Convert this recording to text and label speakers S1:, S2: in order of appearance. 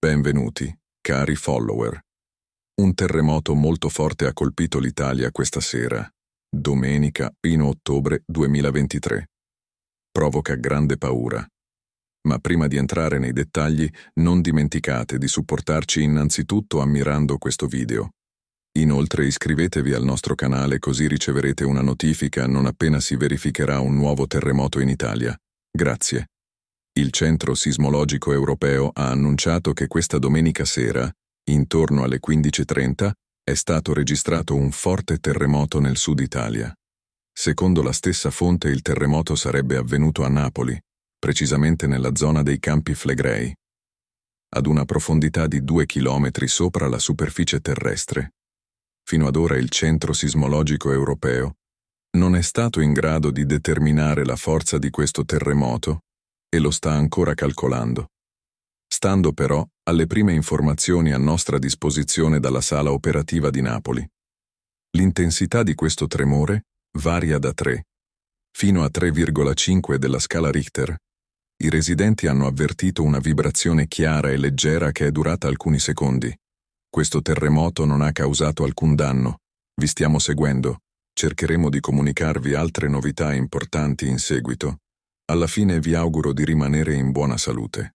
S1: Benvenuti, cari follower. Un terremoto molto forte ha colpito l'Italia questa sera, domenica 1 ottobre 2023. Provoca grande paura. Ma prima di entrare nei dettagli, non dimenticate di supportarci innanzitutto ammirando questo video. Inoltre iscrivetevi al nostro canale così riceverete una notifica non appena si verificherà un nuovo terremoto in Italia. Grazie. Il Centro Sismologico Europeo ha annunciato che questa domenica sera, intorno alle 15.30, è stato registrato un forte terremoto nel sud Italia. Secondo la stessa fonte il terremoto sarebbe avvenuto a Napoli, precisamente nella zona dei Campi Flegrei, ad una profondità di 2 km sopra la superficie terrestre. Fino ad ora il Centro Sismologico Europeo non è stato in grado di determinare la forza di questo terremoto e lo sta ancora calcolando. Stando però alle prime informazioni a nostra disposizione dalla sala operativa di Napoli. L'intensità di questo tremore varia da 3 fino a 3,5 della scala Richter. I residenti hanno avvertito una vibrazione chiara e leggera che è durata alcuni secondi. Questo terremoto non ha causato alcun danno. Vi stiamo seguendo. Cercheremo di comunicarvi altre novità importanti in seguito. Alla fine vi auguro di rimanere in buona salute.